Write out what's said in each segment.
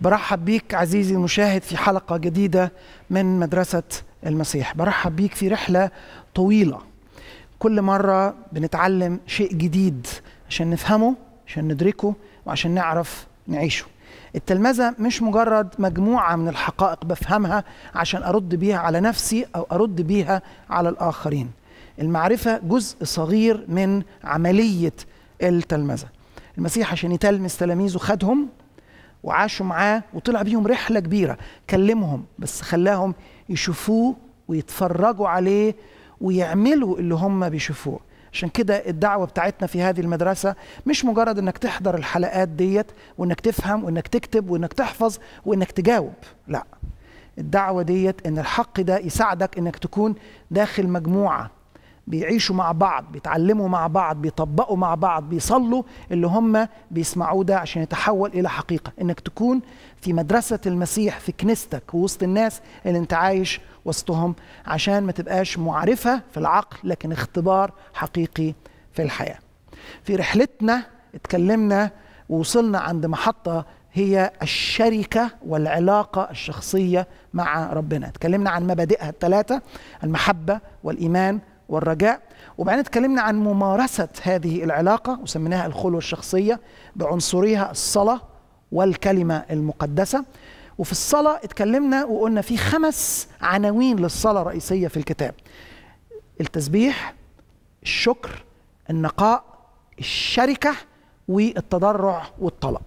برحب بيك عزيزي المشاهد في حلقة جديدة من مدرسة المسيح برحب بيك في رحلة طويلة كل مرة بنتعلم شيء جديد عشان نفهمه عشان ندركه وعشان نعرف نعيشه التلمذة مش مجرد مجموعة من الحقائق بفهمها عشان أرد بيها على نفسي أو أرد بيها على الآخرين المعرفة جزء صغير من عملية التلمذة المسيح عشان يتلمس تلاميذه خدهم وعاشوا معاه وطلع بيهم رحلة كبيرة كلمهم بس خلاهم يشوفوه ويتفرجوا عليه ويعملوا اللي هم بيشوفوه عشان كده الدعوة بتاعتنا في هذه المدرسة مش مجرد انك تحضر الحلقات ديت وانك تفهم وانك تكتب وانك تحفظ وانك تجاوب لا الدعوة ديت ان الحق ده يساعدك انك تكون داخل مجموعة بيعيشوا مع بعض بيتعلموا مع بعض بيطبقوا مع بعض بيصلوا اللي هم بيسمعوه ده عشان يتحول إلى حقيقة إنك تكون في مدرسة المسيح في كنيستك ووسط الناس اللي أنت عايش وسطهم عشان ما تبقاش معرفة في العقل لكن اختبار حقيقي في الحياة في رحلتنا اتكلمنا ووصلنا عند محطة هي الشركة والعلاقة الشخصية مع ربنا اتكلمنا عن مبادئها الثلاثة المحبة والإيمان والرجاء وبعدين اتكلمنا عن ممارسة هذه العلاقة وسميناها الخلوة الشخصية بعنصريها الصلاة والكلمة المقدسة وفي الصلاة اتكلمنا وقلنا في خمس عناوين للصلاة رئيسية في الكتاب التسبيح الشكر النقاء الشركة والتضرع والطلب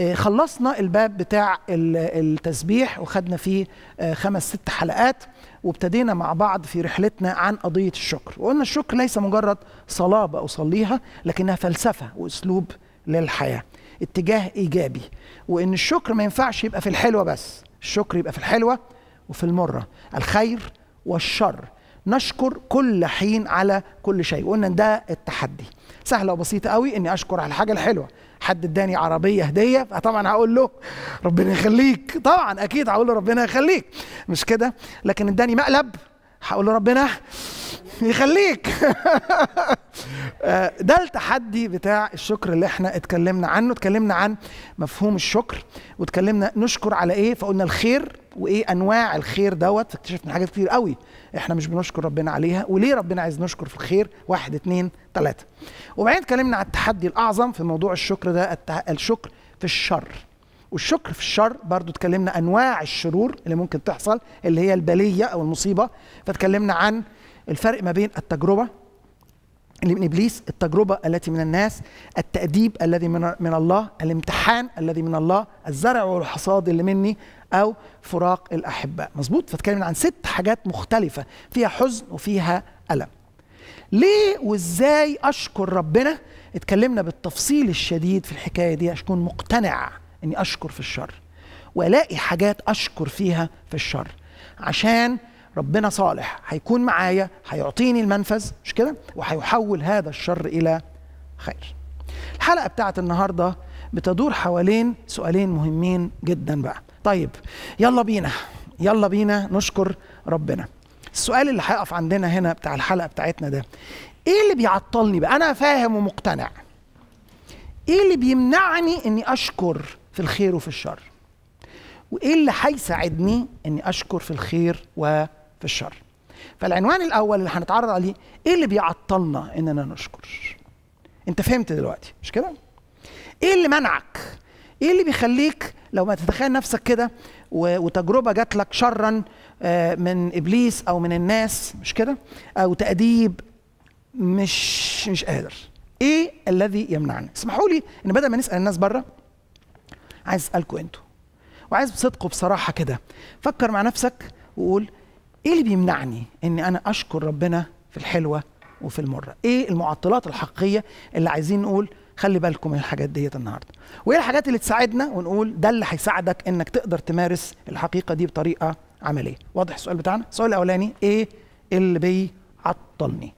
آه، خلصنا الباب بتاع التسبيح وخدنا فيه آه، خمس ست حلقات وابتدينا مع بعض في رحلتنا عن قضية الشكر وقلنا الشكر ليس مجرد صلاة بأصليها لكنها فلسفة وأسلوب للحياة اتجاه إيجابي وإن الشكر ما ينفعش يبقى في الحلوة بس الشكر يبقى في الحلوة وفي المرة الخير والشر نشكر كل حين على كل شيء وقلنا ده التحدي سهلة وبسيطة قوي اني اشكر على الحاجة الحلوة حد اداني عربيه هديه فطبعا هقول له ربنا يخليك طبعا اكيد هقول له ربنا يخليك مش كده لكن اداني مقلب هقول لربنا يخليك آه، ده التحدي بتاع الشكر اللي احنا اتكلمنا عنه اتكلمنا عن مفهوم الشكر واتكلمنا نشكر على ايه فقلنا الخير وايه انواع الخير دوت اكتشفنا حاجات كتير قوي احنا مش بنشكر ربنا عليها وليه ربنا عايز نشكر في الخير واحد اتنين تلاته وبعدين اتكلمنا عن التحدي الاعظم في موضوع الشكر ده الشكر في الشر والشكر في الشر برضو اتكلمنا انواع الشرور اللي ممكن تحصل اللي هي البليه او المصيبه فتكلمنا عن الفرق ما بين التجربه اللي من ابليس التجربه التي من الناس التاديب الذي من, من الله الامتحان الذي من الله الزرع والحصاد اللي مني او فراق الاحباء مظبوط فتكلمنا عن ست حاجات مختلفه فيها حزن وفيها الم ليه وازاي اشكر ربنا اتكلمنا بالتفصيل الشديد في الحكايه دي عشان مقتنع اني اشكر في الشر والاقي حاجات اشكر فيها في الشر عشان ربنا صالح هيكون معايا هيعطيني المنفذ مش كده وهيحول هذا الشر الى خير الحلقه بتاعت النهارده بتدور حوالين سؤالين مهمين جدا بقى طيب يلا بينا يلا بينا نشكر ربنا السؤال اللي هيقف عندنا هنا بتاع الحلقه بتاعتنا ده ايه اللي بيعطلني بقى انا فاهم ومقتنع ايه اللي بيمنعني اني اشكر في الخير وفي الشر وايه اللي هيساعدني اني اشكر في الخير وفي الشر فالعنوان الاول اللي هنتعرض عليه ايه اللي بيعطلنا اننا نشكر انت فهمت دلوقتي مش كده ايه اللي منعك ايه اللي بيخليك لو ما تتخيل نفسك كده وتجربه جات لك شرا آه، من ابليس او من الناس مش كده او تاديب مش مش قادر ايه الذي يمنعني اسمحوا لي ان بدل ما نسال الناس بره عايز اسالكم انتوا وعايز بصدق وبصراحه كده فكر مع نفسك وقول ايه اللي بيمنعني ان انا اشكر ربنا في الحلوه وفي المره ايه المعطلات الحقيقيه اللي عايزين نقول خلي بالكم من الحاجات ديت النهارده وايه الحاجات اللي تساعدنا ونقول ده اللي هيساعدك انك تقدر تمارس الحقيقه دي بطريقه عمليه واضح السؤال بتاعنا السؤال الاولاني ايه اللي بيعطلني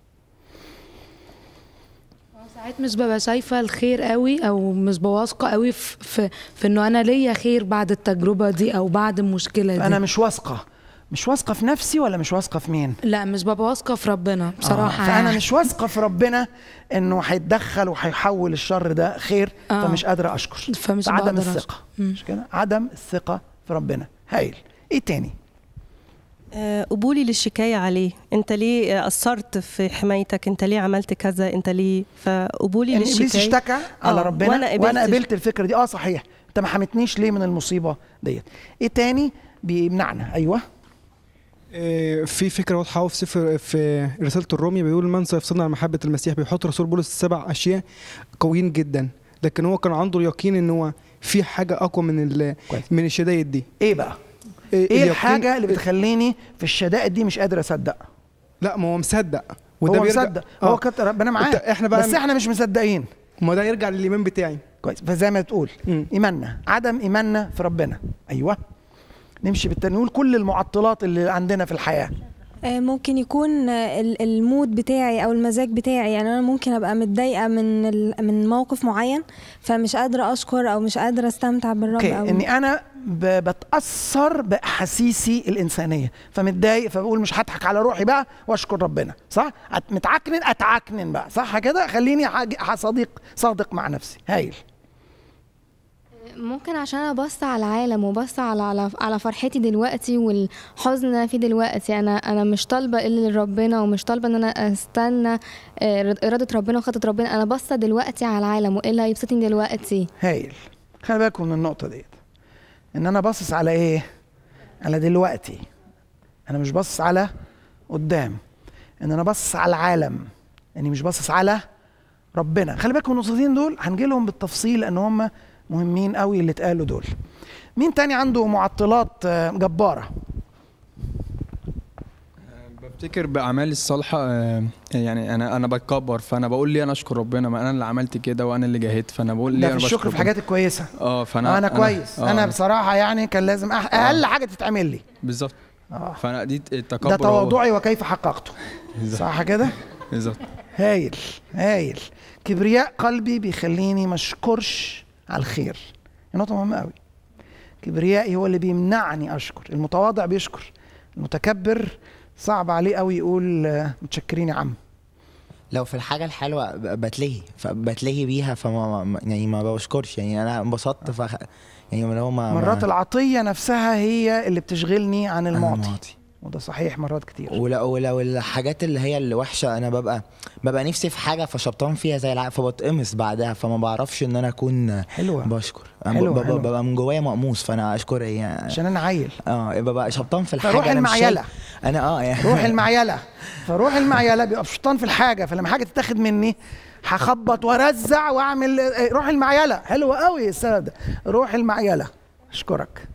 ساعات مش ببقى شايفه الخير قوي او مش بواثقه قوي في, في, في انه انا ليا خير بعد التجربه دي او بعد المشكله دي انا مش واثقه مش واثقه في نفسي ولا مش واثقه في مين لا مش ببقى واثقه في ربنا آه، بصراحه آه. فانا يعني. مش واثقه في ربنا انه هيتدخل وهيحول الشر ده خير آه. فمش قادره اشكر فمش عدم الثقه مش كده عدم الثقه في ربنا هايل ايه تاني آه، قبولي للشكاية عليه أنت ليه قصرت في حمايتك أنت ليه عملت كذا أنت ليه فقبولي يعني للشكاية إبليس اشتكى على آه، ربنا وأنا, قبلت وأنا قبلت الفكرة دي أه صحيح أنت ما حمتنيش ليه من المصيبة ديت إيه تاني بيمنعنا أيوه آه، في فكره واضحه في سفر في رساله الرومي بيقول من سيفصلنا عن محبه المسيح بيحط رسول بولس سبع اشياء قويين جدا لكن هو كان عنده اليقين ان هو في حاجه اقوى من من الشدايد دي ايه بقى ايه, إيه الحاجه اللي إيه؟ بتخليني في الشدائد دي مش قادر اصدق لا ما هو مصدق وده هو مصدق هو آه. كتر ربنا معاه احنا بقى بس احنا مش مصدقين ما ده يرجع للايمان بتاعي كويس فزي ما تقول ايماننا عدم ايماننا في ربنا ايوه نمشي بالتاني نقول كل المعطلات اللي عندنا في الحياه آه، ممكن يكون المود بتاعي او المزاج بتاعي يعني انا ممكن ابقى متضايقه من من موقف معين فمش قادره اشكر او مش قادره استمتع بالرب okay. او اني انا بتاثر باحاسيسي الانسانيه فمتضايق فبقول مش هضحك على روحي بقى واشكر ربنا صح متعكنن اتعكنن بقى صح كده خليني صديق صادق مع نفسي هايل ممكن عشان انا على العالم وبص على على فرحتي دلوقتي والحزن اللي انا فيه دلوقتي انا انا مش طالبه الا لربنا ومش طالبه ان انا استنى آه، اراده ربنا وخطه ربنا انا باصه دلوقتي على العالم وايه اللي هيبسطني دلوقتي هايل خلي بالكم من النقطه ديت ان انا باصص على ايه على دلوقتي انا مش باصص على قدام ان انا باصص على العالم اني مش باصص على ربنا خلي بالكم النقطتين دول هنجي لهم بالتفصيل لان هم مهمين قوي اللي اتقالوا دول مين تاني عنده معطلات آه، جباره افتكر باعمالي الصالحه آه، يعني انا انا بتكبر فانا بقول ليه انا اشكر ربنا ما انا اللي عملت كده وانا اللي جاهدت فانا بقول ليه انا بشكر الشكر في الحاجات الكويسه اه فانا انا كويس انا, آه. أنا بصراحه يعني كان لازم أح... آه. اقل حاجه تتعمل لي بالظبط آه. فانا دي التكبر ده تواضعي وكيف حققته صح كده بالظبط هايل هايل كبرياء قلبي بيخليني ما اشكرش على الخير نقطه مهمه قوي كبريائي هو اللي بيمنعني اشكر المتواضع بيشكر المتكبر صعب عليه قوي يقول متشكرين يا عم لو في الحاجه الحلوه بتلهي فبتلهي بيها فما يعني ما بشكرش يعني انا انبسطت ف يعني اللي هو مرات العطيه نفسها هي اللي بتشغلني عن المعطي وده صحيح مرات كتير ولا ولا والحاجات اللي هي اللي وحشه انا ببقى ببقى نفسي في حاجه فشبطان فيها زي العقل فبتقمص بعدها فما بعرفش ان انا اكون حلوه بشكر حلوة ببقى, حلوة. ببقى من جوايا مقموص فانا اشكر هي عشان انا عيل اه ببقى شبطان في الحاجه فروح أنا المعيله انا اه يعني روح المعيله فروح المعيله بيبقى شبطان في الحاجه فلما حاجه تتاخد مني هخبط وارزع واعمل آه، روح المعيله حلوه قوي السبب ده روح المعيله اشكرك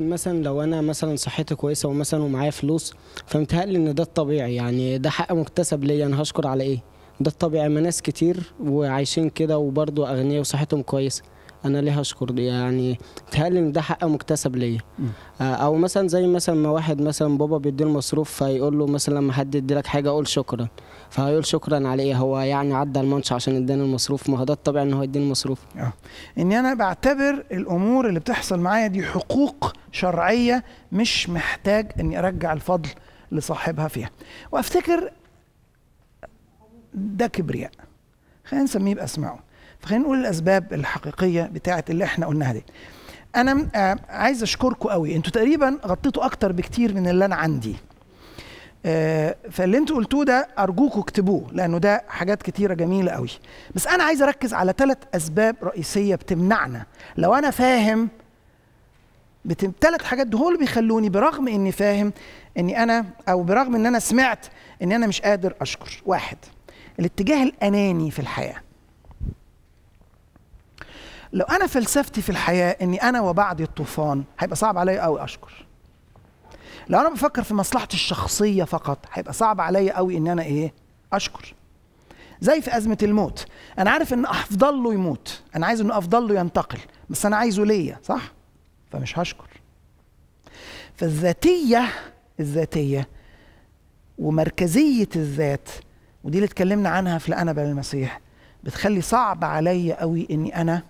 لكن مثلا لو انا مثلا صحتي كويسه ومثلا ومعايا فلوس فمتهيألي ان ده الطبيعي يعني ده حق مكتسب ليا انا هشكر على ايه ده الطبيعي ما ناس كتير وعايشين كده وبرضه اغنياء وصحتهم كويسه انا ليه هشكر يعني متهيألي ان ده حق مكتسب ليا آه، او مثلا زي مثلا ما واحد مثلا بابا بيديه المصروف فيقول له مثلا لما حد يديلك حاجه قول شكرا فهيقول شكرا على ايه هو يعني عدى المنش عشان اداني المصروف ما هو ده الطبيعي ان هو يديني المصروف اه اني انا بعتبر الامور اللي بتحصل معايا دي حقوق شرعيه مش محتاج اني ارجع الفضل لصاحبها فيها وافتكر ده كبرياء خلينا نسميه باسمائه فخلينا نقول الاسباب الحقيقيه بتاعه اللي احنا قلناها دي انا آه، عايز اشكركم قوي انتوا تقريبا غطيتوا اكتر بكتير من اللي انا عندي آه، فاللي انتوا قلتوه ده ارجوكوا اكتبوه لانه ده حاجات كتيره جميله قوي بس انا عايز اركز على ثلاث اسباب رئيسيه بتمنعنا لو انا فاهم ثلاث حاجات دول اللي بيخلوني برغم اني فاهم اني انا او برغم ان انا سمعت ان انا مش قادر اشكر واحد الاتجاه الاناني في الحياه لو انا فلسفتي في الحياه اني انا وبعد الطوفان هيبقى صعب عليا قوي اشكر لو انا بفكر في مصلحتي الشخصيه فقط هيبقى صعب عليا قوي ان انا ايه اشكر زي في ازمه الموت انا عارف ان افضل له يموت انا عايز انه افضل له ينتقل بس انا عايزه ليا صح فمش هشكر فالذاتيه الذاتيه ومركزيه الذات ودي اللي اتكلمنا عنها في الانا بل المسيح بتخلي صعب عليا قوي اني انا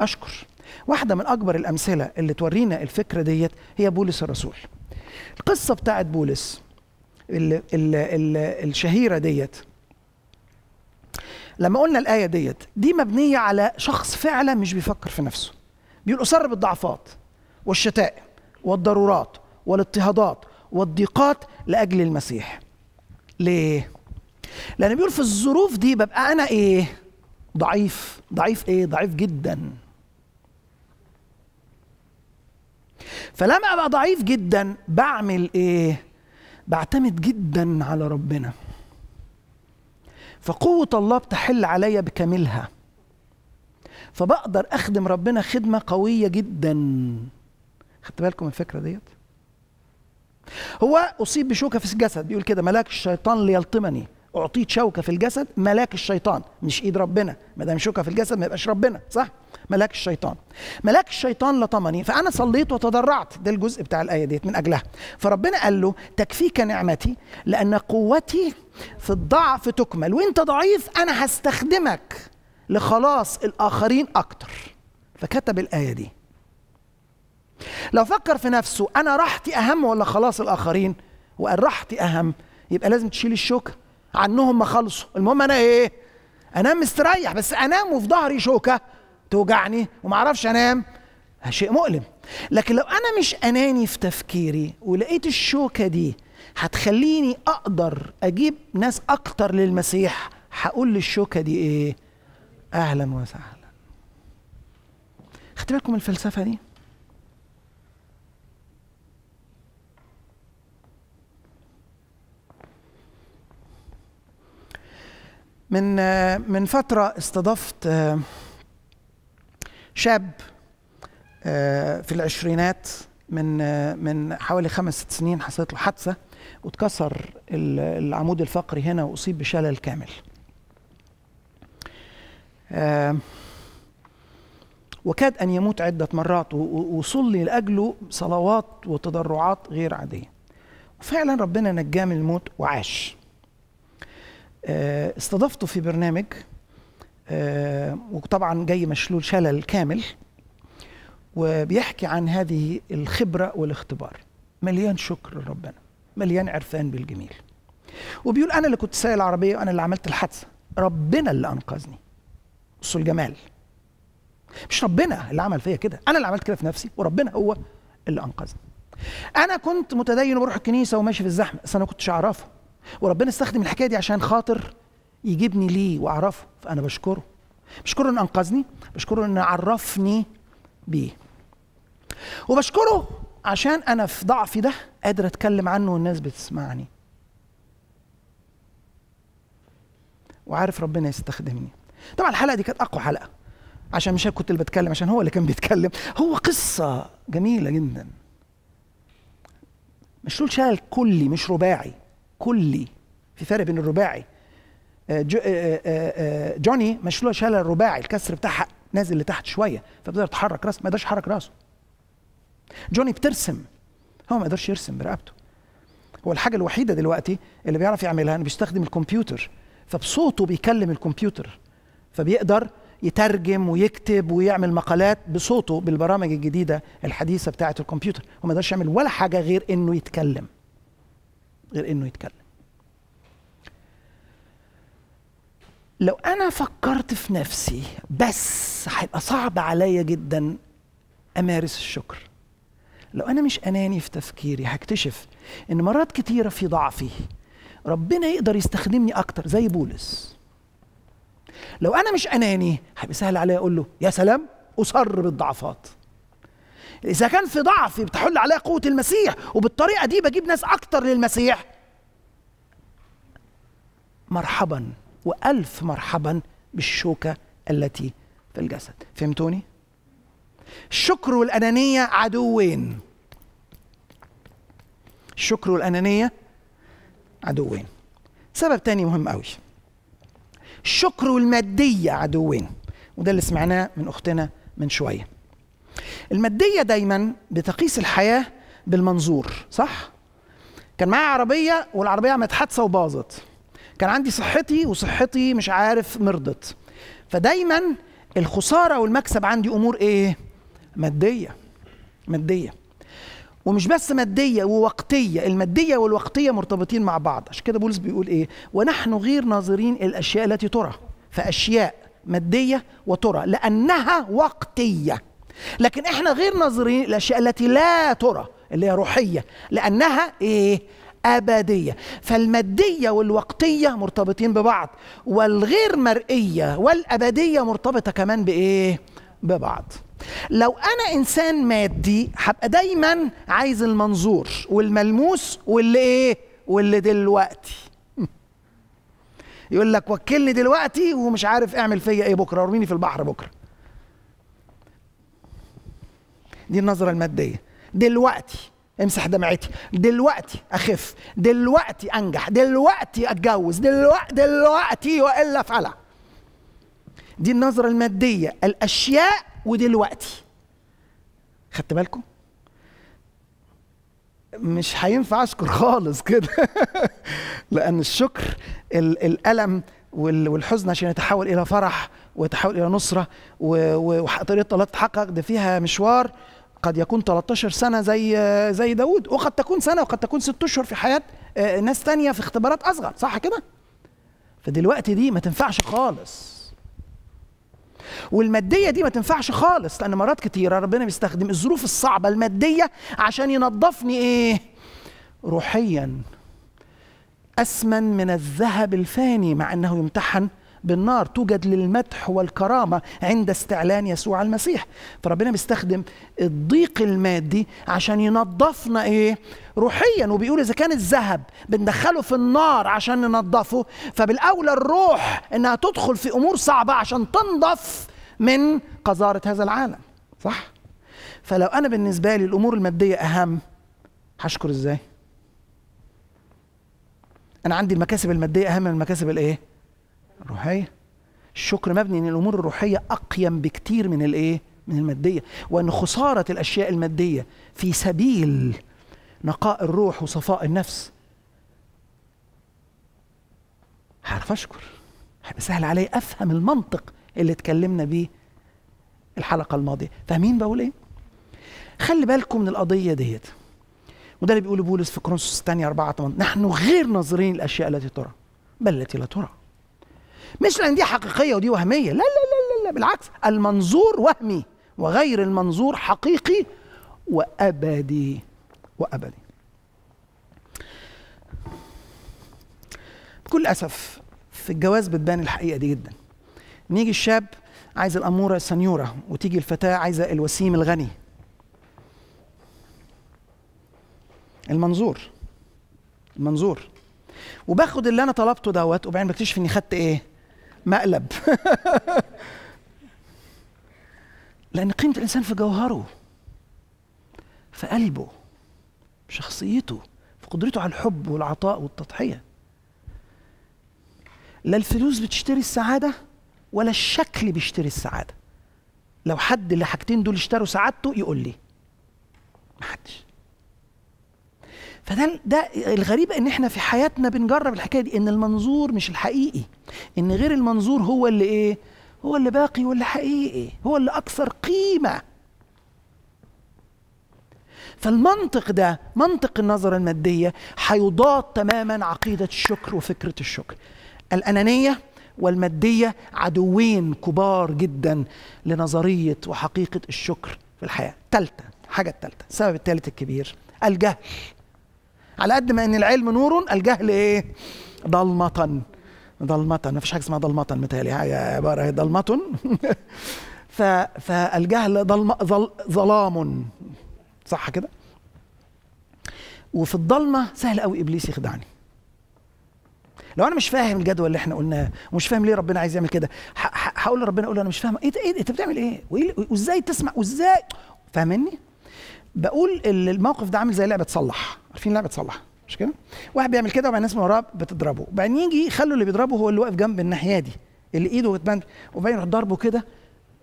اشكر واحده من اكبر الامثله اللي تورينا الفكره ديت هي بولس الرسول القصه بتاعت بولس ال الشهيره ديت لما قلنا الايه ديت دي مبنيه على شخص فعلا مش بيفكر في نفسه بيقول اصر بالضعفات والشتائم والضرورات والاضطهادات والضيقات لاجل المسيح ليه لان بيقول في الظروف دي ببقى انا ايه ضعيف ضعيف ايه ضعيف جدا فلما ابقى ضعيف جدا بعمل ايه بعتمد جدا على ربنا فقوه الله بتحل عليا بكاملها فبقدر اخدم ربنا خدمه قويه جدا خدت بالكم من الفكره ديت هو اصيب بشوكه في الجسد بيقول كده ملاك الشيطان ليلطمني اعطيت شوكه في الجسد ملاك الشيطان مش ايد ربنا ما دام شوكه في الجسد ما يبقاش ربنا صح ملاك الشيطان ملاك الشيطان لطمني فانا صليت وتضرعت ده الجزء بتاع الايه ديت من اجلها فربنا قال له تكفيك نعمتي لان قوتي في الضعف تكمل وانت ضعيف انا هستخدمك لخلاص الاخرين اكتر فكتب الايه دي لو فكر في نفسه انا راحتي اهم ولا خلاص الاخرين وقال راحتي اهم يبقى لازم تشيل الشوكه عنهم ما خلصوا المهم انا ايه انام مستريح بس انام وفي ظهري شوكه توجعني وما اعرفش انام شيء مؤلم لكن لو انا مش اناني في تفكيري ولقيت الشوكه دي هتخليني اقدر اجيب ناس اكتر للمسيح هقول للشوكه دي ايه اهلا وسهلا خدت بالكم الفلسفه دي من آه، من فترة استضفت آه، شاب آه، في العشرينات من من حوالي خمس ست سنين حصلت له حادثة واتكسر العمود الفقري هنا وأصيب بشلل كامل. وكاد أن يموت عدة مرات وصلي لأجله صلوات وتضرعات غير عادية. وفعلا ربنا نجاه من الموت وعاش. آه، استضفته في برنامج آه، وطبعا جاي مشلول شلل كامل وبيحكي عن هذه الخبرة والاختبار مليان شكر لربنا مليان عرفان بالجميل وبيقول أنا اللي كنت سايق العربية وأنا اللي عملت الحادثة ربنا اللي أنقذني بصوا الجمال مش ربنا اللي عمل فيا كده أنا اللي عملت كده في نفسي وربنا هو اللي أنقذني أنا كنت متدين وبروح الكنيسة وماشي في الزحمة بس أنا ما كنتش أعرفه وربنا استخدم الحكايه دي عشان خاطر يجيبني ليه واعرفه فانا بشكره بشكره انه انقذني بشكره انه عرفني بيه وبشكره عشان انا في ضعفي ده قادر اتكلم عنه والناس بتسمعني وعارف ربنا يستخدمني طبعا الحلقه دي كانت اقوى حلقه عشان مش كنت اللي بتكلم عشان هو اللي كان بيتكلم هو قصه جميله جدا مش تقول شلل كلي مش رباعي كلي في فرق بين الرباعي آه، آه، آه، جوني مشلول شال الرباعي الكسر بتاعها نازل لتحت شويه فبتقدر تحرك راسه ما يقدرش يحرك راسه جوني بترسم هو ما يقدرش يرسم برقبته هو الحاجه الوحيده دلوقتي اللي بيعرف يعملها انه بيستخدم الكمبيوتر فبصوته بيكلم الكمبيوتر فبيقدر يترجم ويكتب ويعمل مقالات بصوته بالبرامج الجديده الحديثه بتاعه الكمبيوتر وما يقدرش يعمل ولا حاجه غير انه يتكلم غير انه يتكلم لو انا فكرت في نفسي بس هيبقى صعب عليا جدا امارس الشكر لو انا مش اناني في تفكيري هكتشف ان مرات كتيره في ضعفي ربنا يقدر يستخدمني اكتر زي بولس لو انا مش اناني هيبقى سهل عليا اقول له يا سلام اصر بالضعفات إذا كان في ضعف بتحل عليها قوة المسيح وبالطريقة دي بجيب ناس أكتر للمسيح مرحبا وألف مرحبا بالشوكة التي في الجسد فهمتوني؟ الشكر والأنانية عدوين الشكر والأنانية عدوين سبب تاني مهم قوي الشكر والمادية عدوين وده اللي سمعناه من أختنا من شوية المادية دايما بتقيس الحياة بالمنظور صح؟ كان معايا عربية والعربية عملت حادثة وباظت كان عندي صحتي وصحتي مش عارف مرضت فدايما الخسارة والمكسب عندي أمور إيه؟ مادية مادية ومش بس مادية ووقتية المادية والوقتية مرتبطين مع بعض عشان كده بولس بيقول إيه ونحن غير ناظرين الأشياء التي ترى فأشياء مادية وترى لأنها وقتية لكن احنا غير ناظرين الاشياء التي لا ترى اللي هي روحيه لانها ايه أبدية فالمادية والوقتية مرتبطين ببعض والغير مرئية والأبدية مرتبطة كمان بإيه؟ ببعض لو أنا إنسان مادي هبقى دايما عايز المنظور والملموس واللي إيه؟ واللي دلوقتي يقول لك وكلني دلوقتي ومش عارف اعمل فيا ايه بكره ارميني في البحر بكره دي النظره الماديه دلوقتي امسح دمعتي دلوقتي اخف دلوقتي انجح دلوقتي اتجوز دلوقتي دلوقتي والا فلا دي النظره الماديه الاشياء ودلوقتي خدت بالكم مش هينفع اشكر خالص كده لان الشكر ال الالم والحزن عشان يتحول الى فرح ويتحول الى نصره وطريقه الله تتحقق ده فيها مشوار قد يكون 13 سنه زي زي داوود وقد تكون سنه وقد تكون ست اشهر في حياه آه، ناس تانية في اختبارات اصغر صح كده فدلوقتي دي ما تنفعش خالص والمادية دي ما تنفعش خالص لأن مرات كتيرة ربنا بيستخدم الظروف الصعبة المادية عشان ينظفني إيه؟ روحيا أسمن من الذهب الفاني مع أنه يمتحن بالنار توجد للمدح والكرامه عند استعلان يسوع المسيح فربنا بيستخدم الضيق المادي عشان ينظفنا ايه روحيا وبيقول اذا كان الذهب بندخله في النار عشان ننظفه فبالاولى الروح انها تدخل في امور صعبه عشان تنضف من قذاره هذا العالم صح فلو انا بالنسبه لي الامور الماديه اهم هشكر ازاي انا عندي المكاسب الماديه اهم من المكاسب الايه الروحيه الشكر مبني ان الامور الروحيه اقيم بكتير من الايه من الماديه وان خساره الاشياء الماديه في سبيل نقاء الروح وصفاء النفس هعرف اشكر هيبقى سهل علي افهم المنطق اللي اتكلمنا بيه الحلقه الماضيه فاهمين بقول ايه خلي بالكم من القضيه ديت وده اللي بيقوله بولس في كرونسوس الثانيه 4 8 نحن غير ناظرين الاشياء التي ترى بل التي لا ترى مش لان دي حقيقيه ودي وهميه لا لا لا لا, لا بالعكس المنظور وهمي وغير المنظور حقيقي وابدي وابدي بكل اسف في الجواز بتبان الحقيقه دي جدا نيجي الشاب عايز الاموره السنيوره وتيجي الفتاه عايزه الوسيم الغني المنظور المنظور وباخد اللي انا طلبته دوت وبعدين بكتشف اني خدت ايه مقلب لأن قيمة الإنسان في جوهره في قلبه في شخصيته في قدرته على الحب والعطاء والتضحية لا الفلوس بتشتري السعادة ولا الشكل بيشتري السعادة لو حد اللي حاجتين دول اشتروا سعادته يقول لي محدش فده ده الغريب ان احنا في حياتنا بنجرب الحكايه دي ان المنظور مش الحقيقي ان غير المنظور هو اللي ايه هو اللي باقي واللي حقيقي هو اللي اكثر قيمه فالمنطق ده منطق النظرة المادية هيضاد تماما عقيدة الشكر وفكرة الشكر الأنانية والمادية عدوين كبار جدا لنظرية وحقيقة الشكر في الحياة ثالثة حاجة الثالثة السبب الثالث الكبير الجهل على قد ما ان العلم نور الجهل ايه ضلمه ضلمه ما فيش حاجه اسمها ضلمه متهيألي حاجه عباره هي ضلمه فالجهل ظلم ظلام صح كده وفي الضلمه سهل قوي ابليس يخدعني لو انا مش فاهم الجدول اللي احنا قلناه ومش فاهم ليه ربنا عايز يعمل كده هقول لربنا اقول انا مش فاهم ايه ايه انت بتعمل ايه وازاي تسمع وازاي فاهمني بقول الموقف ده عامل زي لعبه صلح عارفين لعبه صلح مش كده واحد بيعمل كده وبعدين الناس من وراه بتضربه وبعدين يجي يخلوا اللي بيضربه هو اللي واقف جنب الناحيه دي اللي ايده بتبان وبعدين يروح ضربه كده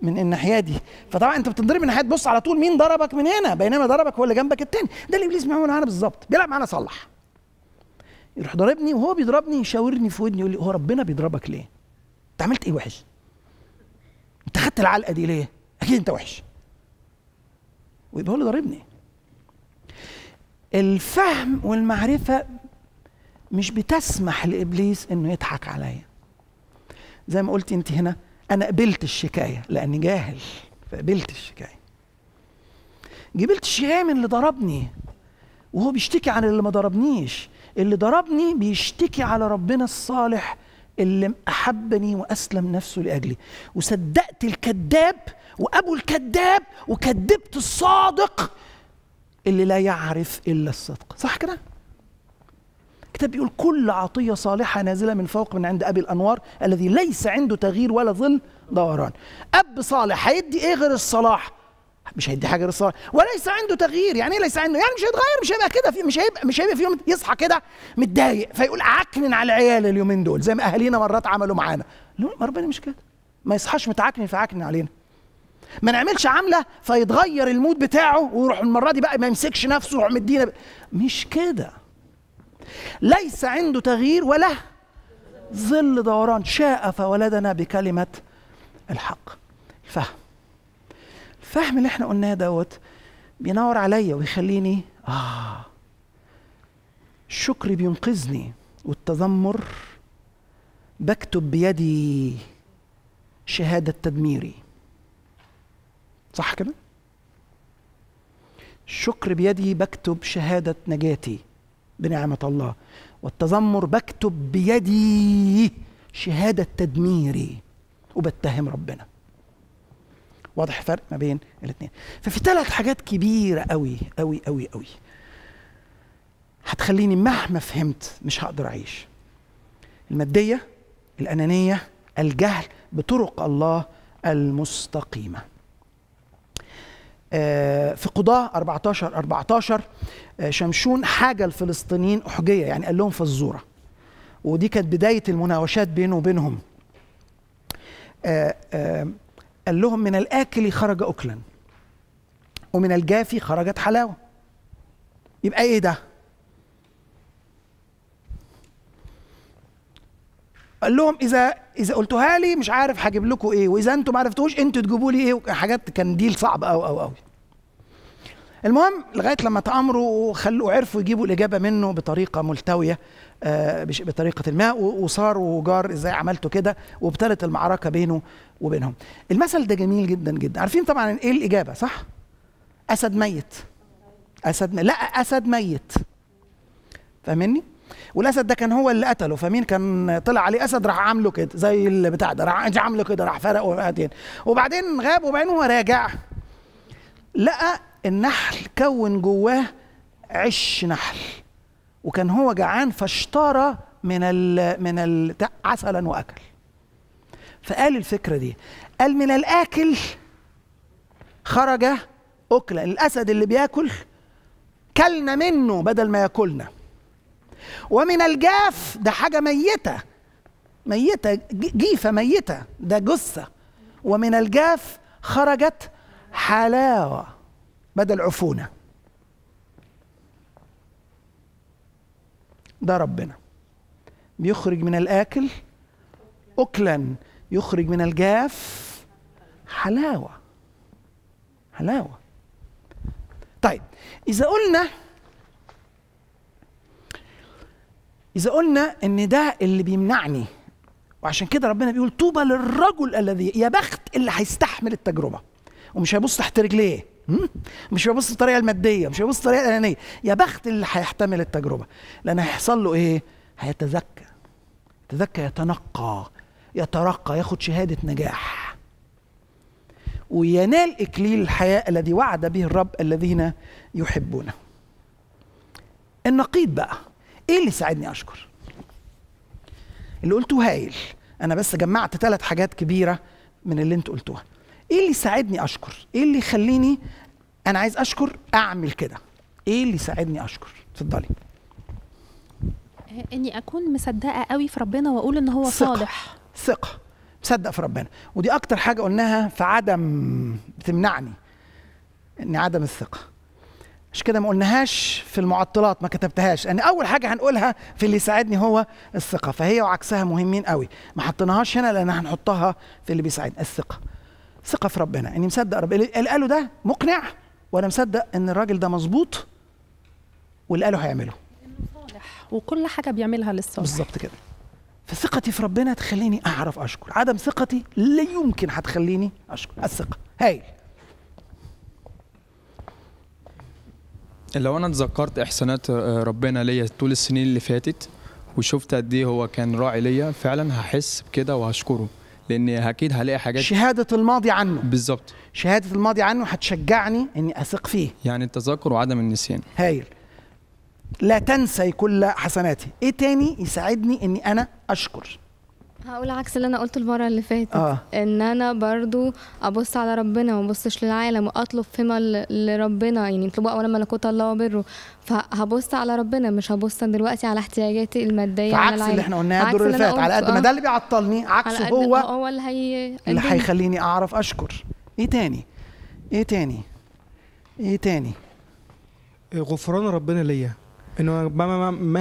من الناحيه دي فطبعا انت بتضرب من الناحيه تبص على طول مين ضربك من هنا بينما ضربك هو اللي جنبك التاني ده اللي ابليس بيعمله معانا بالظبط بيلعب معانا صلح يروح ضاربني وهو بيضربني يشاورني في ودني يقول لي هو ربنا بيضربك ليه؟ انت عملت ايه وحش؟ انت خدت العلقه دي ليه؟ اكيد انت وحش ويبقى هو اللي ضاربني الفهم والمعرفه مش بتسمح لابليس انه يضحك عليا زي ما قلت انت هنا انا قبلت الشكايه لاني جاهل فقبلت الشكايه قبلت الشكايه من اللي ضربني وهو بيشتكي عن اللي ما ضربنيش اللي ضربني بيشتكي على ربنا الصالح اللي احبني واسلم نفسه لاجلي وصدقت الكذاب وابو الكذاب وكذبت الصادق اللي لا يعرف إلا الصدق صح كده؟ الكتاب بيقول كل عطية صالحة نازلة من فوق من عند أبي الأنوار الذي ليس عنده تغيير ولا ظل دوران أب صالح هيدي إيه غير الصلاح مش هيدي حاجه غير الصلاح وليس عنده تغيير يعني ايه ليس عنده يعني مش هيتغير مش هيبقى كده في مش هيبقى مش هيبقى في يوم يصحى كده متضايق فيقول عكنن على العيال اليومين دول زي ما اهالينا مرات عملوا معانا لا ربنا مش كده ما يصحاش متعكنن فعكنن علينا ما نعملش عامله فيتغير المود بتاعه ويروح المره دي بقى ما يمسكش نفسه ويروح مدينا ب... مش كده ليس عنده تغيير ولا ظل دوران شاء فولدنا بكلمه الحق الفهم الفهم اللي احنا قلناه دوت بينور عليا ويخليني اه الشكر بينقذني والتذمر بكتب بيدي شهاده تدميري صح كده؟ الشكر بيدي بكتب شهادة نجاتي بنعمة الله والتذمر بكتب بيدي شهادة تدميري وبتهم ربنا واضح الفرق ما بين الاثنين ففي ثلاث حاجات كبيرة قوي قوي قوي قوي هتخليني مهما فهمت مش هقدر أعيش المادية الأنانية الجهل بطرق الله المستقيمه آه، في قضاة 14 14 آه، شمشون حاجة الفلسطينيين أحجية يعني قال لهم فزورة ودي كانت بداية المناوشات بينه وبينهم آه، قال لهم من الآكل خرج أكلا ومن الجافي خرجت حلاوة يبقى إيه ده قال لهم اذا اذا قلتوها لي مش عارف هجيب لكم ايه واذا انتم ما عرفتوش انتوا تجيبوا لي ايه حاجات كان ديل صعب قوي قوي قوي المهم لغايه لما تامروا وخلوا عرفوا يجيبوا الاجابه منه بطريقه ملتويه آه، بطريقه ما وصاروا جار ازاي عملتوا كده وابتدت المعركه بينه وبينهم المثل ده جميل جدا جدا عارفين طبعا ايه الاجابه صح اسد ميت اسد م... لا اسد ميت فاهمني والاسد ده كان هو اللي قتله فمين كان طلع عليه اسد راح عامله كده زي البتاع ده راح عامله كده راح فرقه وبعدين وبعدين غاب وبعدين هو راجع لقى النحل كون جواه عش نحل وكان هو جعان فاشترى من ال من ال عسلا واكل فقال الفكره دي قال من الاكل خرج اكل الاسد اللي بياكل كلنا منه بدل ما ياكلنا ومن الجاف ده حاجة ميتة ميتة جيفة ميتة ده جثة ومن الجاف خرجت حلاوة بدل عفونة ده ربنا بيخرج من الآكل أكلا يخرج من الجاف حلاوة حلاوة طيب إذا قلنا إذا قلنا إن ده اللي بيمنعني وعشان كده ربنا بيقول طوبى للرجل الذي يا بخت اللي هيستحمل التجربة ومش هيبص تحت رجليه مش هيبص الطريقة المادية مش هيبص الطريقة الأنانية يا بخت اللي هيحتمل التجربة لأن هيحصل له إيه؟ هيتزكى يتزكى يتنقى يترقى ياخد شهادة نجاح وينال إكليل الحياة الذي وعد به الرب الذين يحبونه النقيض بقى ايه اللي ساعدني اشكر اللي قلته هايل انا بس جمعت ثلاث حاجات كبيره من اللي انت قلتوها ايه اللي يساعدني اشكر ايه اللي يخليني انا عايز اشكر اعمل كده ايه اللي يساعدني اشكر اتفضلي اني اكون مصدقه قوي في ربنا واقول ان هو ثقة. صالح ثقه مصدق في ربنا ودي اكتر حاجه قلناها في عدم بتمنعني ان عدم الثقه مش كده ما قلناهاش في المعطلات ما كتبتهاش ان يعني اول حاجه هنقولها في اللي يساعدني هو الثقه فهي وعكسها مهمين قوي ما حطيناهاش هنا لان هنحطها في اللي بيساعدني الثقه ثقه في ربنا اني يعني مصدق رب اللي قاله ده مقنع وانا مصدق ان الراجل ده مظبوط واللي قاله هيعمله وكل حاجه بيعملها للصالح بالظبط كده فثقتي في ربنا تخليني اعرف اشكر عدم ثقتي لا يمكن هتخليني اشكر الثقه هايل لو انا اتذكرت احسانات آه، ربنا ليا طول السنين اللي فاتت وشفت قد ايه هو كان راعي ليا فعلا هحس بكده وهشكره لان اكيد هلاقي حاجات شهاده الماضي عنه بالظبط شهاده الماضي عنه هتشجعني اني اثق فيه يعني التذكر وعدم النسيان هايل لا تنسي كل حسناتي ايه تاني يساعدني اني انا اشكر هقول عكس اللي انا قلته المره اللي فاتت آه. ان انا برضو ابص على ربنا وما ابصش للعالم واطلب فيما لربنا يعني اطلبوا اولا ملكوت الله وبره فهبص على ربنا مش هبص دلوقتي على احتياجاتي الماديه فعكس اللي احنا قلناه الدور اللي فات على قد ما آه. ده اللي بيعطلني عكسه هو هو اللي هي اللي هيخليني اعرف اشكر ايه تاني ايه تاني ايه تاني إيه، غفران ربنا ليا انه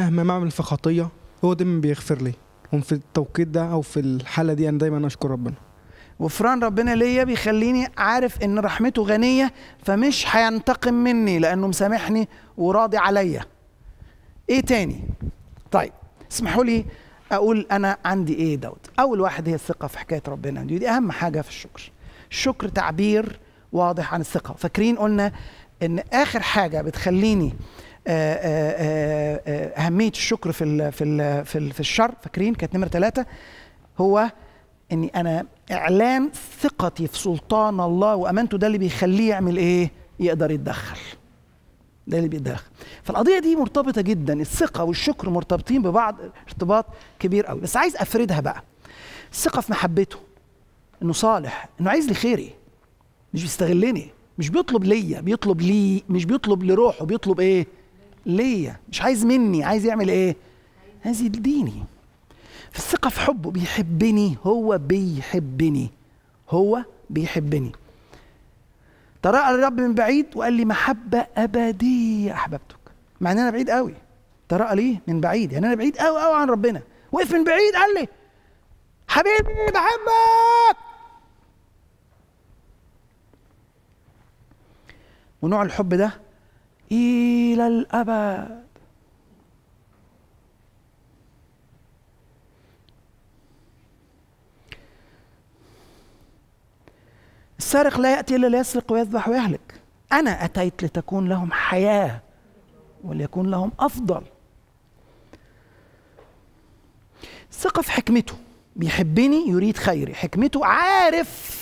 مهما اعمل في خطيه هو دايما بيغفر لي وفي التوقيت ده او في الحاله دي انا دايما اشكر ربنا غفران ربنا ليا بيخليني عارف ان رحمته غنيه فمش هينتقم مني لانه مسامحني وراضي عليا ايه تاني طيب اسمحوا لي اقول انا عندي ايه دوت اول واحد هي الثقه في حكايه ربنا دي, دي اهم حاجه في الشكر الشكر تعبير واضح عن الثقه فاكرين قلنا ان اخر حاجه بتخليني آه، آه، آه، اهميه الشكر في الـ في الـ في, الـ في الشر فاكرين كانت نمره ثلاثه هو اني انا اعلان ثقتي في سلطان الله وامانته ده اللي بيخليه يعمل ايه؟ يقدر يتدخل. ده اللي بيتدخل. فالقضيه دي مرتبطه جدا الثقه والشكر مرتبطين ببعض ارتباط كبير قوي بس عايز افردها بقى. الثقه في محبته انه صالح انه عايز لي خيري إيه؟ مش بيستغلني مش بيطلب ليا بيطلب لي مش بيطلب لروحه بيطلب ايه؟ ليا مش عايز مني عايز يعمل ايه عايز يديني في الثقه في حبه بيحبني هو بيحبني هو بيحبني تراءى الرب من بعيد وقال لي محبه ابديه احببتك مع ان انا بعيد قوي تراءى ليه من بعيد يعني انا بعيد قوي قوي عن ربنا وقف من بعيد قال لي حبيبي بحبك ونوع الحب ده إلى الأبد السارق لا يأتي إلا ليسرق ويذبح ويهلك أنا أتيت لتكون لهم حياة وليكون لهم أفضل ثقة في حكمته بيحبني يريد خيري حكمته عارف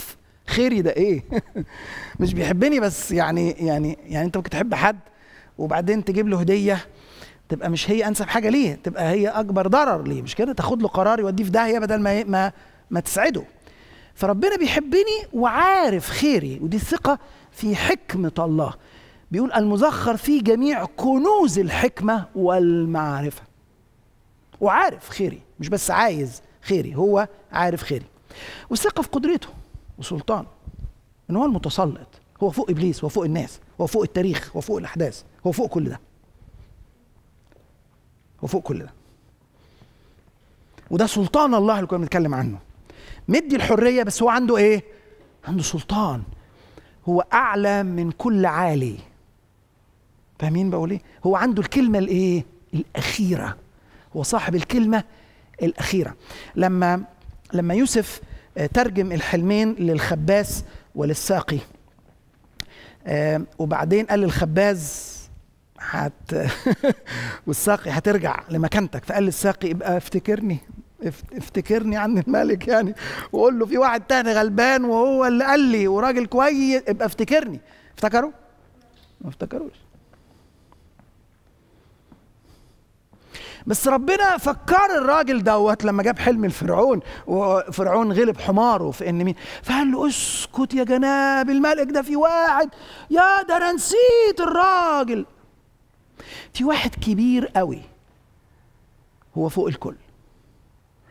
خيري ده ايه مش بيحبني بس يعني يعني يعني انت ممكن تحب حد وبعدين تجيب له هديه تبقى مش هي انسب حاجه ليه تبقى هي اكبر ضرر ليه مش كده تاخد له قرار يوديه في داهيه بدل ما ما ما تسعده فربنا بيحبني وعارف خيري ودي الثقه في حكمه الله بيقول المزخر في جميع كنوز الحكمه والمعرفه وعارف خيري مش بس عايز خيري هو عارف خيري والثقه في قدرته وسلطانه ان هو المتسلط هو فوق ابليس هو فوق الناس هو فوق التاريخ هو فوق الاحداث هو فوق كل ده هو فوق كل ده وده سلطان الله اللي كنا بنتكلم عنه مدي الحريه بس هو عنده ايه عنده سلطان هو اعلى من كل عالي فاهمين بقول ايه هو عنده الكلمه الايه الاخيره هو صاحب الكلمه الاخيره لما لما يوسف آه، ترجم الحلمين للخباز وللساقي آه، وبعدين قال للخباز هت والساقي هترجع لمكانتك فقال للساقي ابقى افتكرني افتكرني عن الملك يعني وقول له في واحد تاني غلبان وهو اللي قال لي وراجل كويس ابقى افتكرني افتكروا ما افتكروش بس ربنا فكر الراجل دوت لما جاب حلم الفرعون وفرعون غلب حماره في ان مين فقال له اسكت يا جناب الملك ده في واحد يا ده انا نسيت الراجل في واحد كبير قوي هو فوق الكل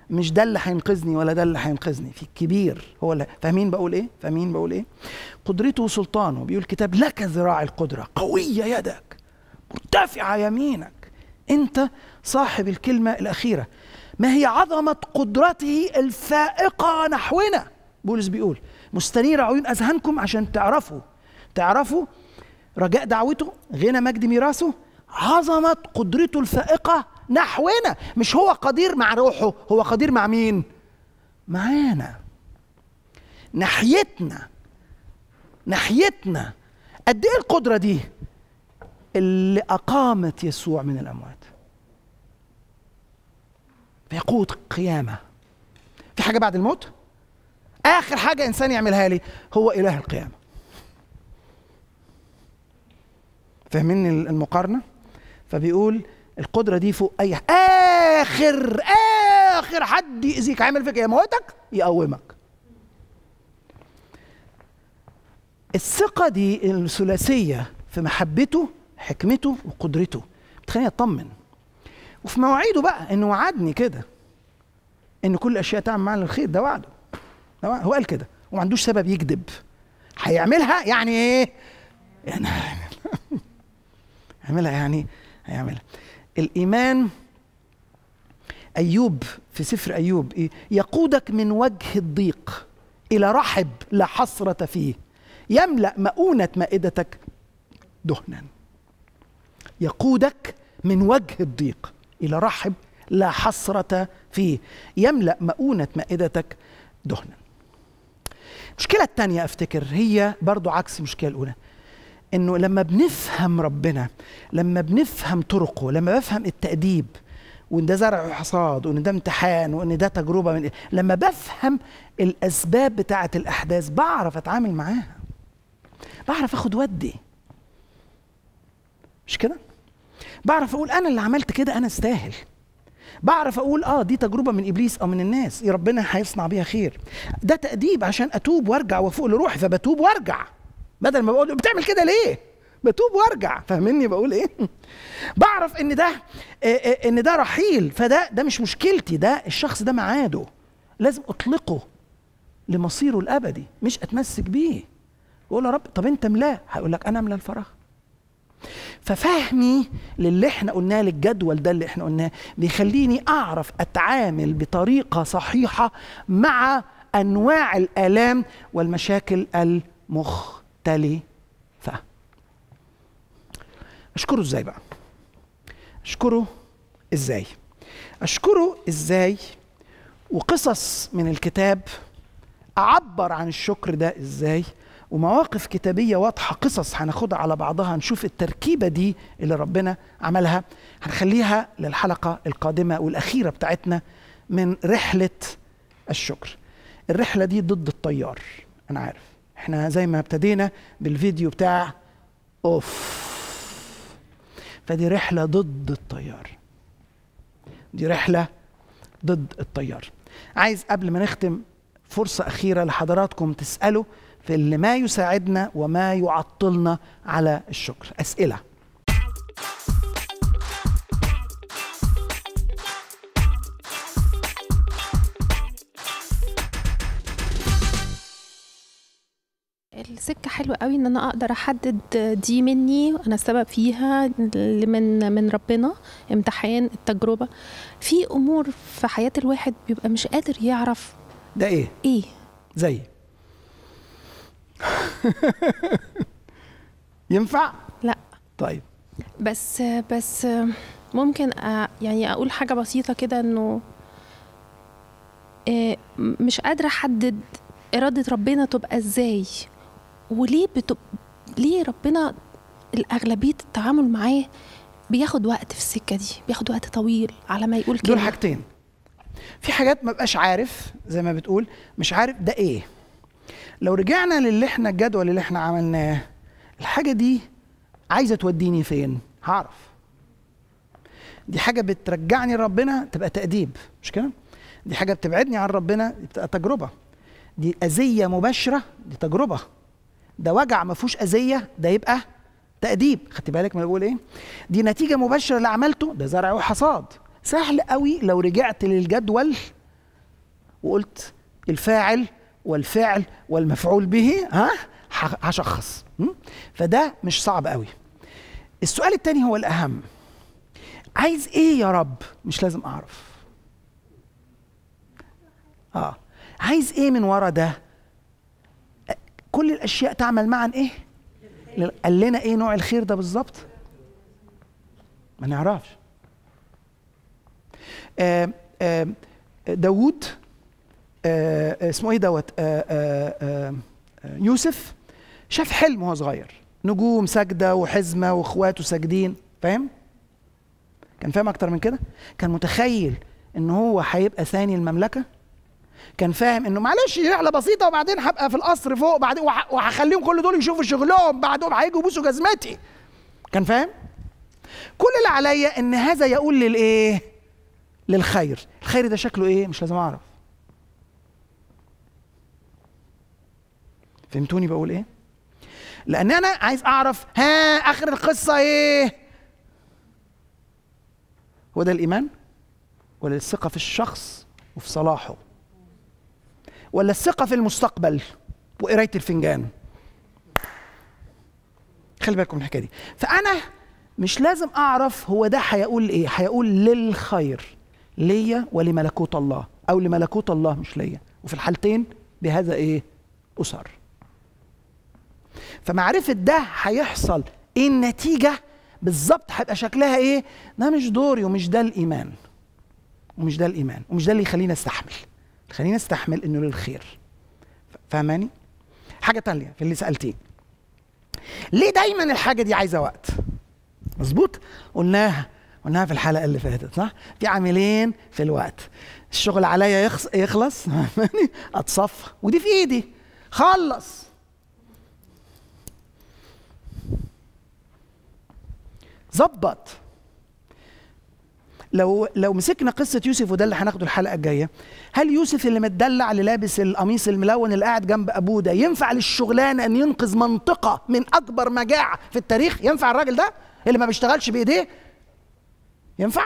مش ده اللي هينقذني ولا ده اللي هينقذني في الكبير هو اللي فاهمين بقول ايه فاهمين بقول ايه قدرته وسلطانه بيقول الكتاب لك ذراع القدره قويه يدك مرتفعه يمينك انت صاحب الكلمه الاخيره ما هي عظمه قدرته الفائقه نحونا بولس بيقول مستنير عيون اذهانكم عشان تعرفوا تعرفوا رجاء دعوته غنى مجد ميراثه عظمه قدرته الفائقه نحونا مش هو قدير مع روحه هو قدير مع مين معانا ناحيتنا ناحيتنا قد ايه القدره دي اللي اقامت يسوع من الاموات فيقود قيامه في حاجه بعد الموت اخر حاجه انسان يعملها لي هو اله القيامه فاهمين المقارنه فبيقول القدره دي فوق اي اخر اخر حد يأذيك عامل فيك يموتك إيه؟ يقومك الثقه دي الثلاثيه في محبته حكمته وقدرته بتخليني اطمن وفي مواعيده بقى انه وعدني كده ان كل الاشياء تعمل معنا للخير ده وعده ده وعده. هو قال كده وما عندوش سبب يكذب هيعملها يعني ايه يعني هيعملها يعني هيعملها الايمان ايوب في سفر ايوب إيه؟ يقودك من وجه الضيق الى رحب لا حسره فيه يملا مؤونه مائدتك دهنا يقودك من وجه الضيق الى رحب لا حسره فيه يملا مؤونه مائدتك دهنا المشكله الثانيه افتكر هي برضو عكس المشكله الاولى انه لما بنفهم ربنا لما بنفهم طرقه لما بفهم التاديب وان ده زرع وحصاد وان ده امتحان وان ده تجربه من إيه، لما بفهم الاسباب بتاعه الاحداث بعرف اتعامل معاها بعرف اخد ودي مش كده بعرف اقول انا اللي عملت كده انا استاهل بعرف اقول اه دي تجربه من ابليس او من الناس ربنا هيصنع بيها خير ده تاديب عشان اتوب وارجع وافوق لروحي فبتوب وارجع بدل ما بقول بتعمل كده ليه بتوب وارجع فاهمني بقول ايه بعرف ان ده ان ده رحيل فده ده مش مشكلتي ده الشخص ده معاده لازم اطلقه لمصيره الابدي مش اتمسك بيه واقول يا رب طب انت املاه هيقول لك انا املا الفراغ ففهمي للي احنا قلناه للجدول ده اللي احنا قلناه بيخليني اعرف اتعامل بطريقه صحيحه مع انواع الالام والمشاكل المخ مختلفة أشكره إزاي بقى أشكره إزاي أشكره إزاي وقصص من الكتاب أعبر عن الشكر ده إزاي ومواقف كتابية واضحة قصص هناخدها على بعضها نشوف التركيبة دي اللي ربنا عملها هنخليها للحلقة القادمة والأخيرة بتاعتنا من رحلة الشكر الرحلة دي ضد الطيار أنا عارف احنا زي ما ابتدينا بالفيديو بتاع اوف فدي رحله ضد التيار دي رحله ضد التيار عايز قبل ما نختم فرصه اخيره لحضراتكم تسالوا في اللي ما يساعدنا وما يعطلنا على الشكر اسئله سكه حلوه قوي ان انا اقدر احدد دي مني انا السبب فيها من من ربنا امتحان التجربه في امور في حياه الواحد بيبقى مش قادر يعرف ده ايه ايه زي ينفع لا طيب بس بس ممكن يعني اقول حاجه بسيطه كده انه آه، مش قادره احدد اراده ربنا تبقى ازاي وليه بتب... ليه ربنا الاغلبيه التعامل معاه بياخد وقت في السكه دي بياخد وقت طويل على ما يقول كده دول حاجتين في حاجات ما بقاش عارف زي ما بتقول مش عارف ده ايه لو رجعنا للي احنا الجدول اللي احنا عملناه الحاجه دي عايزه توديني فين هعرف دي حاجه بترجعني لربنا تبقى تاديب مش كده دي حاجه بتبعدني عن ربنا تبقى تجربه دي اذيه مباشره دي تجربه ده وجع ما فيهوش اذيه ده يبقى تاديب خدت بالك ما بقول ايه دي نتيجه مباشره عملته ده زرع وحصاد سهل قوي لو رجعت للجدول وقلت الفاعل والفعل والمفعول به ها هشخص فده مش صعب قوي السؤال الثاني هو الاهم عايز ايه يا رب مش لازم اعرف اه عايز ايه من ورا ده كل الاشياء تعمل معا ايه قال لنا ايه نوع الخير ده بالظبط ما نعرفش آه، آه، داوود آه، اسمه ايه دوت يوسف شاف حلم وهو صغير نجوم سجدة وحزمه واخواته ساجدين فاهم كان فاهم اكتر من كده كان متخيل ان هو هيبقى ثاني المملكه كان فاهم انه معلش رحله بسيطه وبعدين هبقى في القصر فوق وبعدين وهخليهم كل دول يشوفوا شغلهم بعدهم هيجوا يبوسوا جزمتي كان فاهم كل اللي عليا ان هذا يقول للايه للخير الخير ده شكله ايه مش لازم اعرف فهمتوني بقول ايه لان انا عايز اعرف ها اخر القصه ايه هو ده الايمان ولا الثقه في الشخص وفي صلاحه ولا الثقه في المستقبل وقرايه الفنجان خلي بالكم من الحكايه دي فانا مش لازم اعرف هو ده هيقول ايه هيقول للخير ليا ولملكوت الله او لملكوت الله مش ليا وفي الحالتين بهذا ايه اسر فمعرفه ده هيحصل ايه النتيجه بالظبط هيبقى شكلها ايه ده مش دوري ومش ده الايمان ومش ده الايمان ومش ده اللي يخليني استحمل خليني استحمل انه للخير فاهماني حاجه تانية في اللي سالتيه ليه دايما الحاجه دي عايزه وقت مظبوط قلناها قلناها في الحلقه اللي فاتت صح في عاملين في الوقت الشغل عليا يخلص يخلص اتصفى ودي في ايدي خلص ظبط لو لو مسكنا قصه يوسف وده اللي هناخده الحلقه الجايه هل يوسف اللي متدلع اللي لابس القميص الملون اللي قاعد جنب ابوه ده ينفع للشغلانه ان ينقذ منطقه من اكبر مجاعه في التاريخ ينفع الراجل ده اللي ما بيشتغلش بايديه ينفع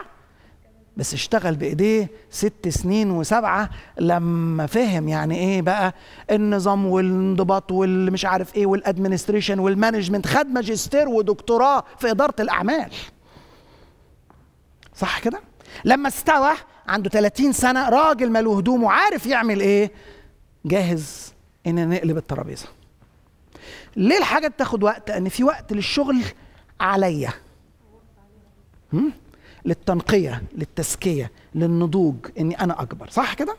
بس اشتغل بايديه ست سنين وسبعه لما فهم يعني ايه بقى النظام والانضباط والمش عارف ايه والادمنستريشن والمانجمنت خد ماجستير ودكتوراه في اداره الاعمال صح كده لما استوى عنده 30 سنه راجل ماله هدوم وعارف يعمل ايه جاهز ان نقلب الترابيزه ليه الحاجه بتاخد وقت ان في وقت للشغل عليا للتنقيه للتزكيه للنضوج اني انا اكبر صح كده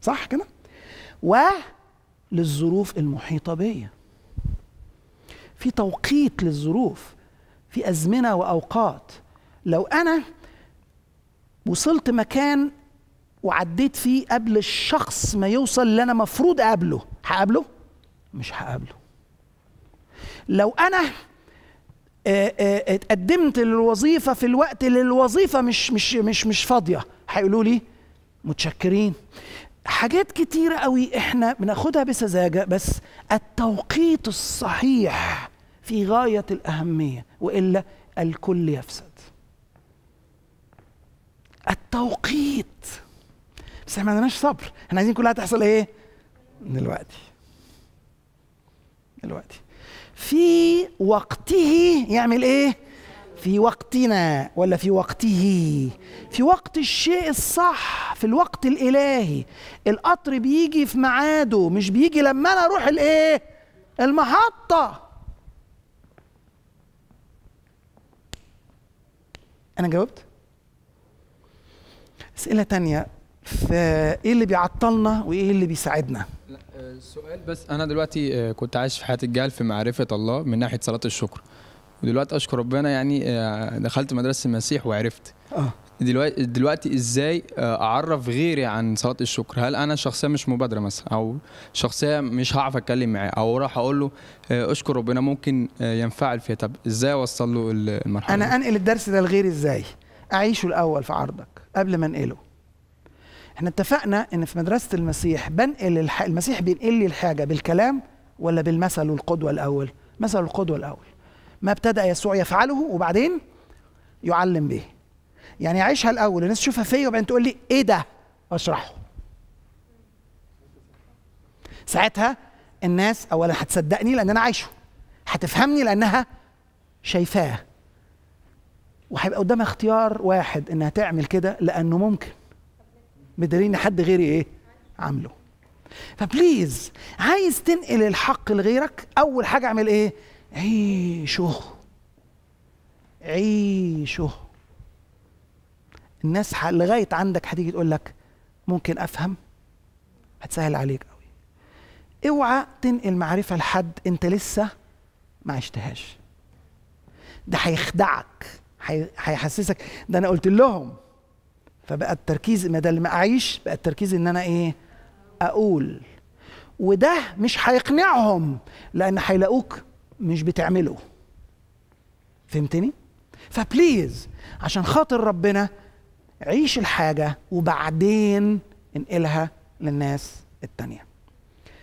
صح كده وللظروف المحيطه بيا في توقيت للظروف في ازمنه واوقات لو انا وصلت مكان وعديت فيه قبل الشخص ما يوصل اللي انا مفروض اقابله هقابله مش هقابله لو انا آه، آه، اتقدمت للوظيفه في الوقت اللي الوظيفه مش مش مش مش فاضيه هيقولوا لي متشكرين حاجات كتيره قوي احنا بناخدها بسذاجه بس التوقيت الصحيح في غايه الاهميه والا الكل يفسد التوقيت بس احنا ما عندناش صبر احنا عايزين كلها تحصل ايه دلوقتي دلوقتي في وقته يعمل ايه في وقتنا ولا في وقته في وقت الشيء الصح في الوقت الالهي القطر بيجي في ميعاده مش بيجي لما انا اروح الايه المحطه انا جاوبت اسئله تانية فايه اللي بيعطلنا وايه اللي بيساعدنا لا السؤال آه، بس انا دلوقتي آه، كنت عايش في حياه الجهل في معرفه الله من ناحيه صلاه الشكر ودلوقتي اشكر ربنا يعني آه، دخلت مدرسه المسيح وعرفت اه دلوقتي دلوقتي ازاي اعرف غيري عن صلاه الشكر هل انا شخصيه مش مبادره مثلا او شخصيه مش هعرف اتكلم معاه او راح اقول له اشكر ربنا ممكن ينفعل فيها طب ازاي اوصل له المرحله انا انقل الدرس ده لغيري ازاي اعيشه الاول في عرضك قبل ما انقله احنا اتفقنا ان في مدرسه المسيح بنقل الح... المسيح بينقل لي الحاجه بالكلام ولا بالمثل والقدوه الاول مثل القدوه الاول ما ابتدا يسوع يفعله وبعدين يعلم به يعني اعيشها الاول الناس تشوفها فيا وبعدين تقول لي ايه ده اشرحه ساعتها الناس اولا هتصدقني لان انا عايشه هتفهمني لانها شايفاه وهيبقى قدامها اختيار واحد انها تعمل كده لانه ممكن بدليل ان حد غيري ايه عامله فبليز عايز تنقل الحق لغيرك اول حاجه اعمل ايه عيشه عيشه الناس لغايه عندك هتيجي تقول لك ممكن افهم هتسهل عليك قوي اوعى تنقل معرفه لحد انت لسه ما عشتهاش ده هيخدعك هيحسسك ده انا قلت لهم فبقى التركيز بدل ما اعيش بقى التركيز ان انا ايه اقول وده مش هيقنعهم لان هيلاقوك مش بتعمله فهمتني فبليز عشان خاطر ربنا عيش الحاجة وبعدين انقلها للناس التانية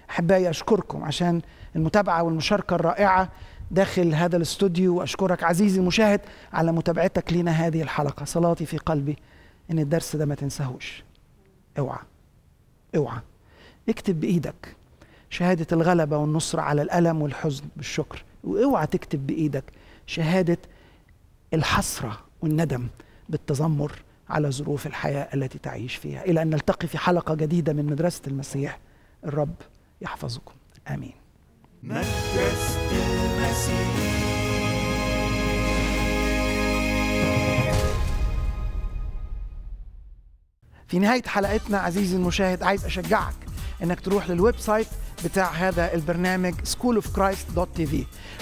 أحبائي أشكركم عشان المتابعة والمشاركة الرائعة داخل هذا الاستوديو واشكرك عزيزي المشاهد على متابعتك لنا هذه الحلقه صلاتي في قلبي ان الدرس ده ما تنساهوش اوعى اوعى اكتب بايدك شهاده الغلبه والنصره على الالم والحزن بالشكر واوعى تكتب بايدك شهاده الحسره والندم بالتذمر على ظروف الحياه التي تعيش فيها الى ان نلتقي في حلقه جديده من مدرسه المسيح الرب يحفظكم امين المسيح في نهاية حلقتنا عزيزي المشاهد عايز أشجعك إنك تروح للويب سايت بتاع هذا البرنامج schoolofchrist.tv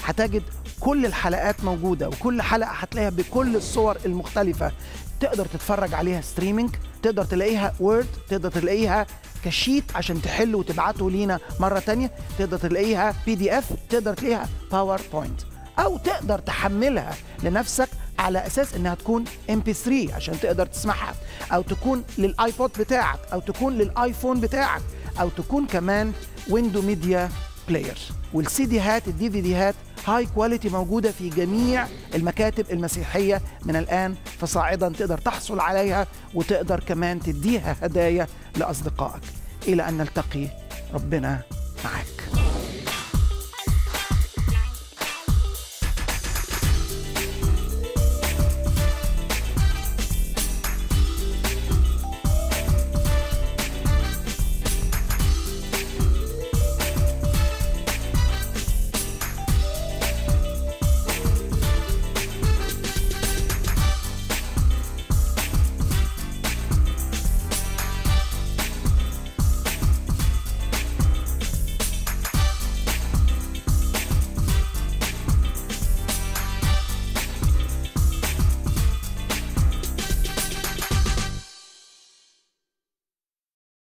هتجد كل الحلقات موجودة وكل حلقة هتلاقيها بكل الصور المختلفة تقدر تتفرج عليها ستريمينج تقدر تلاقيها وورد تقدر تلاقيها كشيت عشان تحله وتبعته لينا مره تانية تقدر تلاقيها بي دي اف تقدر تلاقيها باوربوينت او تقدر تحملها لنفسك على اساس انها تكون ام بي 3 عشان تقدر تسمعها او تكون للايبود بتاعك او تكون للايفون بتاعك او تكون كمان ويندو ميديا بلاير والسي دي هات الدي في دي هات هاي كواليتي موجودة في جميع المكاتب المسيحية من الآن فصاعدا تقدر تحصل عليها وتقدر كمان تديها هدايا لأصدقائك إلى أن نلتقي ربنا معك